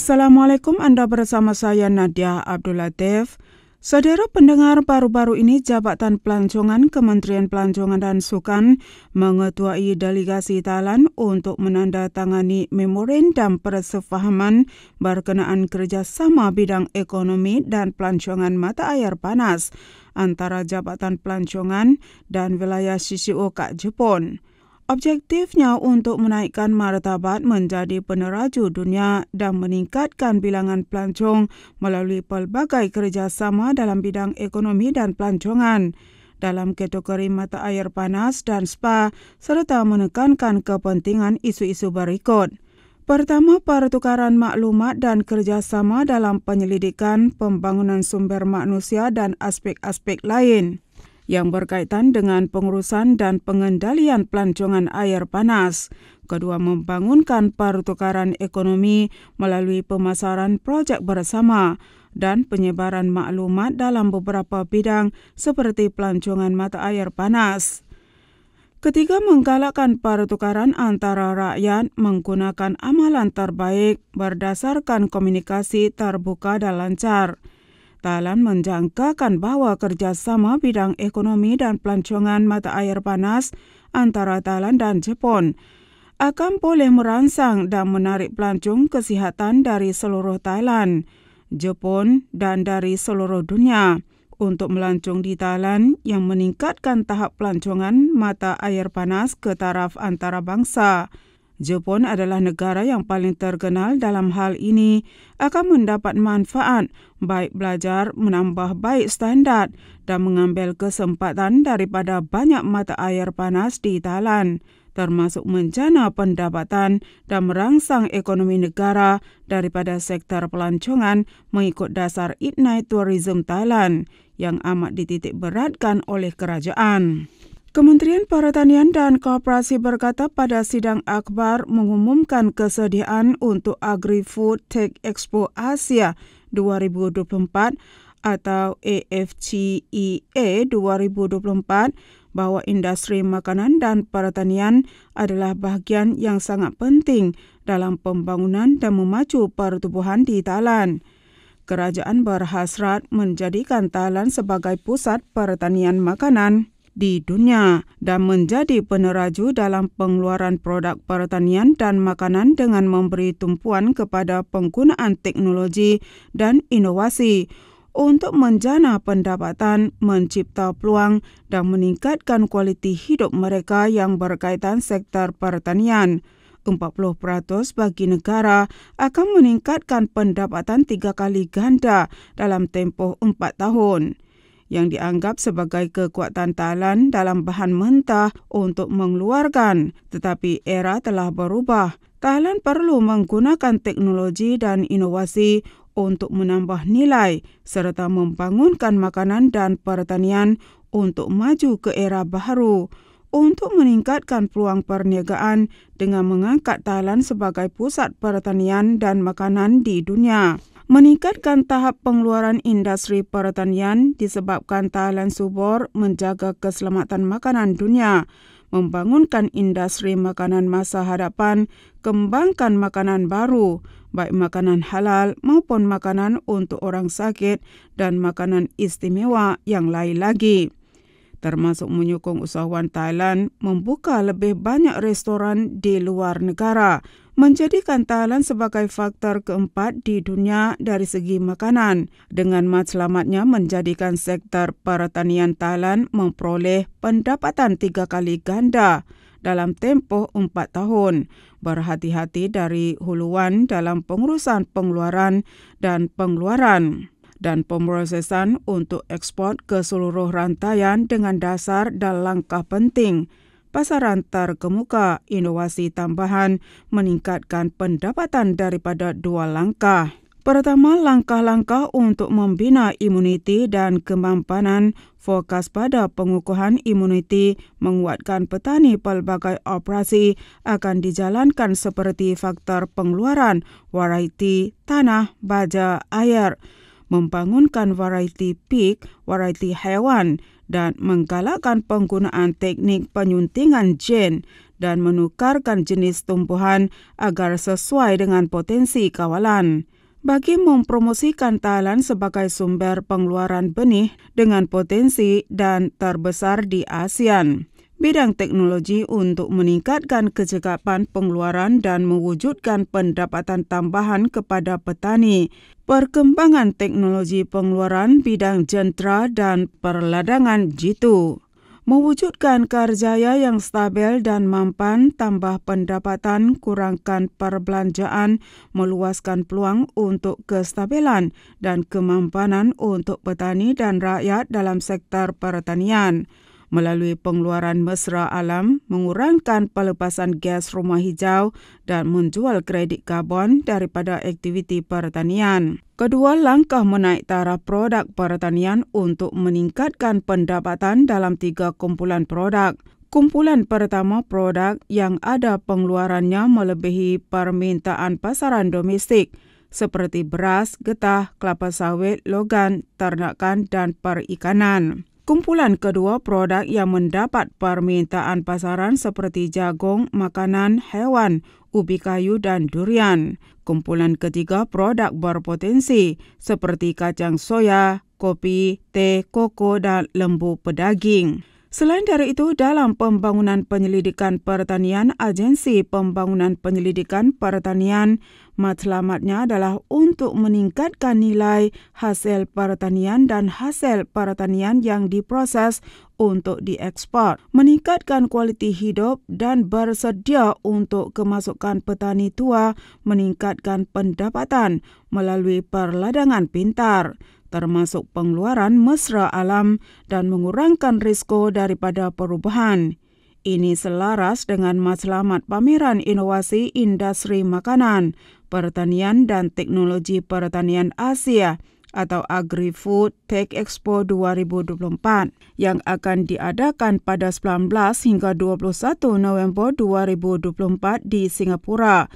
Assalamualaikum, anda bersama saya Nadia Abdul Latif. Saudara pendengar baru-baru ini Jabatan Pelancongan Kementerian Pelancongan dan Sukan mengetuai delegasi Thailand untuk menandatangani memorandum persefahaman berkenaan kerjasama bidang ekonomi dan pelancongan mata air panas antara Jabatan Pelancongan dan wilayah Shishuoka, Jepun. Objektifnya untuk menaikkan martabat menjadi peneraju dunia dan meningkatkan bilangan pelancong melalui pelbagai kerjasama dalam bidang ekonomi dan pelancongan dalam kategori mata air panas dan spa serta menekankan kepentingan isu-isu berikut. Pertama, pertukaran maklumat dan kerjasama dalam penyelidikan pembangunan sumber manusia dan aspek-aspek lain yang berkaitan dengan pengurusan dan pengendalian pelancongan air panas. Kedua membangunkan pertukaran ekonomi melalui pemasaran projek bersama dan penyebaran maklumat dalam beberapa bidang seperti pelancongan mata air panas. Ketiga menggalakkan pertukaran antara rakyat menggunakan amalan terbaik berdasarkan komunikasi terbuka dan lancar. Talan menjangkakan bahawa kerjasama bidang ekonomi dan pelancongan mata air panas antara Talan dan Jepun akan boleh merangsang dan menarik pelancong kesihatan dari seluruh Thailand, Jepun dan dari seluruh dunia untuk melancong di Thailand yang meningkatkan tahap pelancongan mata air panas ke taraf antarabangsa. bangsa. Jepun adalah negara yang paling terkenal dalam hal ini akan mendapat manfaat baik belajar menambah baik standar dan mengambil kesempatan daripada banyak mata air panas di talan termasuk menjana pendapatan dan merangsang ekonomi negara daripada sektor pelancongan mengikut dasar Ignite Tourism Thailand yang amat dititik beratkan oleh kerajaan. Kementerian Pertanian dan Kooperasi berkata pada sidang akbar mengumumkan kesediaan untuk Agri-Food Tech Expo Asia 2024 atau AFTEA 2024 e bahwa industri makanan dan pertanian adalah bahagian yang sangat penting dalam pembangunan dan memacu pertumbuhan di talan. Kerajaan berhasrat menjadikan talan sebagai pusat pertanian makanan di dunia dan menjadi peneraju dalam pengeluaran produk pertanian dan makanan dengan memberi tumpuan kepada penggunaan teknologi dan inovasi untuk menjana pendapatan, mencipta peluang, dan meningkatkan kualiti hidup mereka yang berkaitan sektor pertanian. 40% bagi negara akan meningkatkan pendapatan tiga kali ganda dalam tempoh empat tahun yang dianggap sebagai kekuatan talan dalam bahan mentah untuk mengeluarkan. Tetapi era telah berubah. Talan perlu menggunakan teknologi dan inovasi untuk menambah nilai serta membangunkan makanan dan pertanian untuk maju ke era baru. Untuk meningkatkan peluang perniagaan dengan mengangkat Thailand sebagai pusat pertanian dan makanan di dunia meningkatkan tahap pengeluaran industri pertanian disebabkan talan subur menjaga keselamatan makanan dunia, membangunkan industri makanan masa hadapan, kembangkan makanan baru, baik makanan halal maupun makanan untuk orang sakit dan makanan istimewa yang lain lagi termasuk menyokong usahawan Thailand membuka lebih banyak restoran di luar negara menjadikan Thailand sebagai faktor keempat di dunia dari segi makanan dengan mat selamatnya menjadikan sektor pertanian Thailand memperoleh pendapatan tiga kali ganda dalam tempoh empat tahun. Berhati-hati dari huluan dalam pengurusan pengeluaran dan pengeluaran dan pemrosesan untuk ekspor ke seluruh rantaian dengan dasar dan langkah penting pasaran terkemuka inovasi tambahan meningkatkan pendapatan daripada dua langkah. Pertama, langkah-langkah untuk membina imuniti dan kemampanan fokus pada pengukuhan imuniti menguatkan petani pelbagai operasi akan dijalankan seperti faktor pengeluaran, variety, tanah, baja, air, membangunkan variety pig, variety hewan, dan menggalakkan penggunaan teknik penyuntingan gen dan menukarkan jenis tumbuhan agar sesuai dengan potensi kawalan. Bagi mempromosikan talan sebagai sumber pengeluaran benih dengan potensi dan terbesar di ASEAN bidang teknologi untuk meningkatkan kecekapan pengeluaran dan mewujudkan pendapatan tambahan kepada petani. Perkembangan teknologi pengeluaran bidang jentera dan perladangan jitu. Mewujudkan kerjaya yang stabil dan mampan, tambah pendapatan, kurangkan perbelanjaan, meluaskan peluang untuk kestabilan dan kemampanan untuk petani dan rakyat dalam sektor pertanian melalui pengeluaran mesra alam, mengurangkan pelepasan gas rumah hijau dan menjual kredit karbon daripada aktiviti pertanian. Kedua langkah menaik taraf produk pertanian untuk meningkatkan pendapatan dalam tiga kumpulan produk. Kumpulan pertama produk yang ada pengeluarannya melebihi permintaan pasaran domestik seperti beras, getah, kelapa sawit, logan, ternakan, dan perikanan. Kumpulan kedua produk yang mendapat permintaan pasaran seperti jagung, makanan, hewan, ubi kayu dan durian. Kumpulan ketiga produk berpotensi seperti kacang soya, kopi, teh, koko dan lembu pedaging. Selain dari itu, dalam pembangunan penyelidikan pertanian, Agensi Pembangunan Penyelidikan Pertanian matlamatnya adalah untuk meningkatkan nilai hasil pertanian dan hasil pertanian yang diproses untuk diekspor, meningkatkan kualiti hidup dan bersedia untuk kemasukan petani tua, meningkatkan pendapatan melalui perladangan pintar termasuk pengeluaran mesra alam dan mengurangkan risiko daripada perubahan. Ini selaras dengan maslamat pameran inovasi industri makanan, pertanian dan teknologi pertanian Asia atau Agri-Food Tech Expo 2024 yang akan diadakan pada 19 hingga 21 November 2024 di Singapura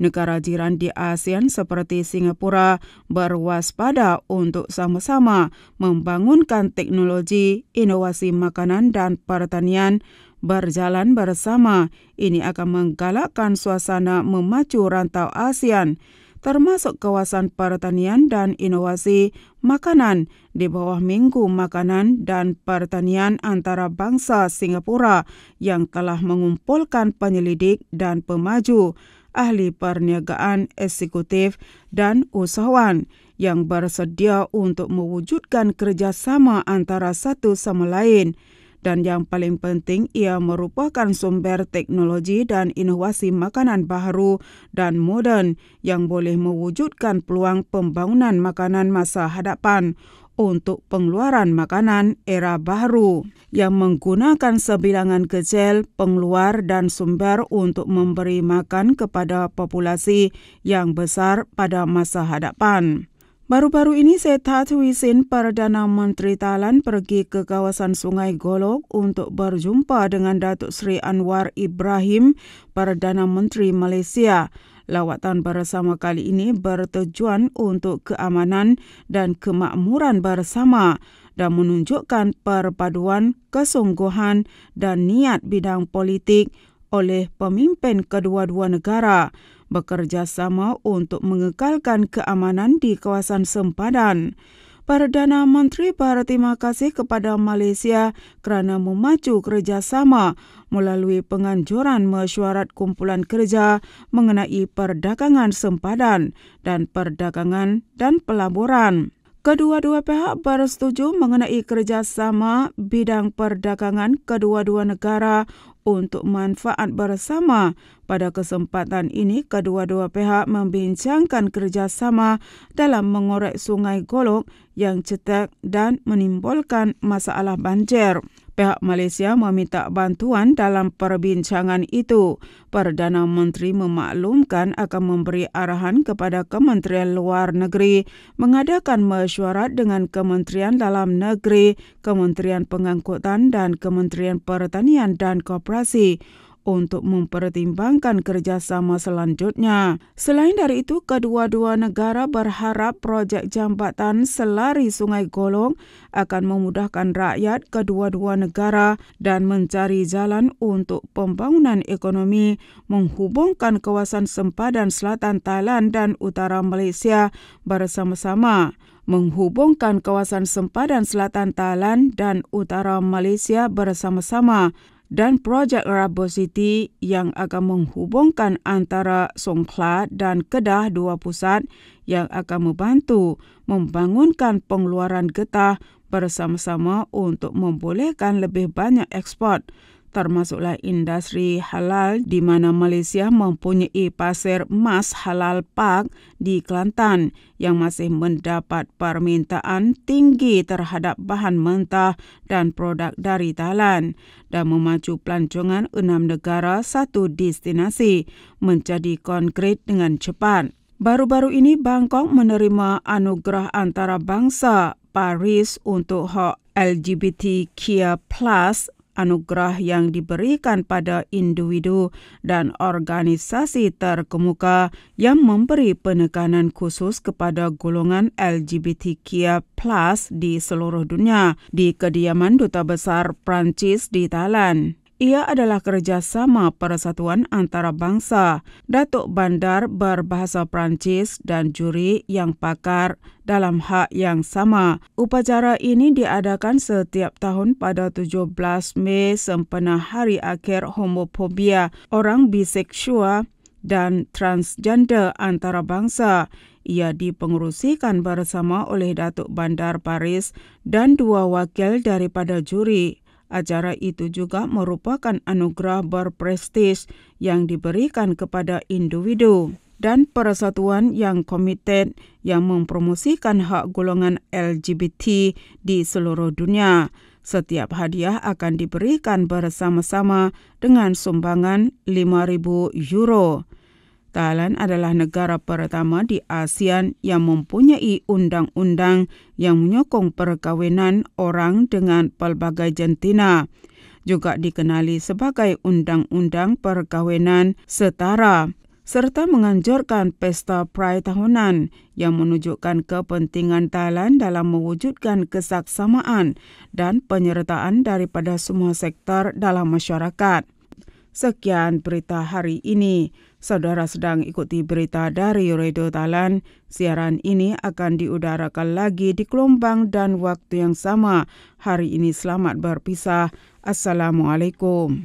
negara jiran di ASEAN seperti Singapura berwaspada untuk sama-sama membangunkan teknologi, inovasi makanan dan pertanian berjalan bersama. Ini akan menggalakkan suasana memacu rantau ASEAN termasuk kawasan pertanian dan inovasi makanan di bawah Minggu Makanan dan Pertanian Antara Bangsa Singapura yang telah mengumpulkan penyelidik dan pemaju ahli perniagaan eksekutif dan usahawan yang bersedia untuk mewujudkan kerjasama antara satu sama lain dan yang paling penting ia merupakan sumber teknologi dan inovasi makanan baru dan moden yang boleh mewujudkan peluang pembangunan makanan masa hadapan untuk pengeluaran makanan era baru yang menggunakan sebilangan kecil pengeluar dan sumber untuk memberi makan kepada populasi yang besar pada masa hadapan. Baru-baru ini Setat Wisin Perdana Menteri Thailand pergi ke kawasan Sungai Golok untuk berjumpa dengan Datuk Seri Anwar Ibrahim, Perdana Menteri Malaysia. Lawatan bersama kali ini bertujuan untuk keamanan dan kemakmuran bersama dan menunjukkan perpaduan kesungguhan dan niat bidang politik oleh pemimpin kedua-dua negara bekerjasama untuk mengekalkan keamanan di kawasan sempadan. Perdana Menteri berterima kasih kepada Malaysia kerana memacu kerjasama melalui penganjuran mesyuarat kumpulan kerja mengenai perdagangan sempadan dan perdagangan dan pelaburan. Kedua-dua pihak bersetuju mengenai kerjasama bidang perdagangan kedua-dua negara untuk manfaat bersama. Pada kesempatan ini, kedua-dua pihak membincangkan kerjasama dalam mengorek sungai golok yang cetek dan menimbulkan masalah banjir pihak Malaysia meminta bantuan dalam perbincangan itu. Perdana Menteri memaklumkan akan memberi arahan kepada Kementerian Luar Negeri mengadakan mesyuarat dengan Kementerian Dalam Negeri, Kementerian Pengangkutan dan Kementerian Pertanian dan Koperasi untuk mempertimbangkan kerjasama selanjutnya. Selain dari itu, kedua-dua negara berharap projek jambatan selari Sungai Golong akan memudahkan rakyat kedua-dua negara dan mencari jalan untuk pembangunan ekonomi menghubungkan kawasan sempadan selatan Thailand dan utara Malaysia bersama-sama menghubungkan kawasan sempadan selatan Thailand dan utara Malaysia bersama-sama dan projek Rubber City yang akan menghubungkan antara Songkhla dan Kedah dua pusat yang akan membantu membangunkan pengeluaran getah bersama-sama untuk membolehkan lebih banyak ekspor termasuklah industri halal di mana Malaysia mempunyai pasir emas halal pak di Kelantan yang masih mendapat permintaan tinggi terhadap bahan mentah dan produk dari Thailand dan memacu pelancongan enam negara satu destinasi menjadi konkret dengan cepat. Baru-baru ini Bangkok menerima anugerah antarabangsa Paris untuk hak LGBTQ+ anugerah yang diberikan pada individu dan organisasi terkemuka yang memberi penekanan khusus kepada golongan LGBTQ+ di seluruh dunia di kediaman duta besar Prancis di Thailand ia adalah kerjasama persatuan antara bangsa, Datuk Bandar berbahasa Perancis dan juri yang pakar dalam hak yang sama. Upacara ini diadakan setiap tahun pada 17 Mei sempena hari akhir homofobia orang biseksual dan transgender antara bangsa. Ia dipengerusikan bersama oleh Datuk Bandar Paris dan dua wakil daripada juri. Acara itu juga merupakan anugerah berprestij yang diberikan kepada individu dan persatuan yang komited yang mempromosikan hak golongan LGBT di seluruh dunia. Setiap hadiah akan diberikan bersama-sama dengan sumbangan 5000 euro. Thailand adalah negara pertama di ASEAN yang mempunyai undang-undang yang menyokong perkahwinan orang dengan pelbagai jantina juga dikenali sebagai undang-undang perkahwinan setara serta menganjurkan pesta pride tahunan yang menunjukkan kepentingan Thailand dalam mewujudkan kesaksamaan dan penyertaan daripada semua sektor dalam masyarakat. Sekian berita hari ini. Saudara sedang ikuti berita dari Radio Talan. Siaran ini akan diudarakan lagi di gelombang dan waktu yang sama. Hari ini selamat berpisah. Assalamualaikum.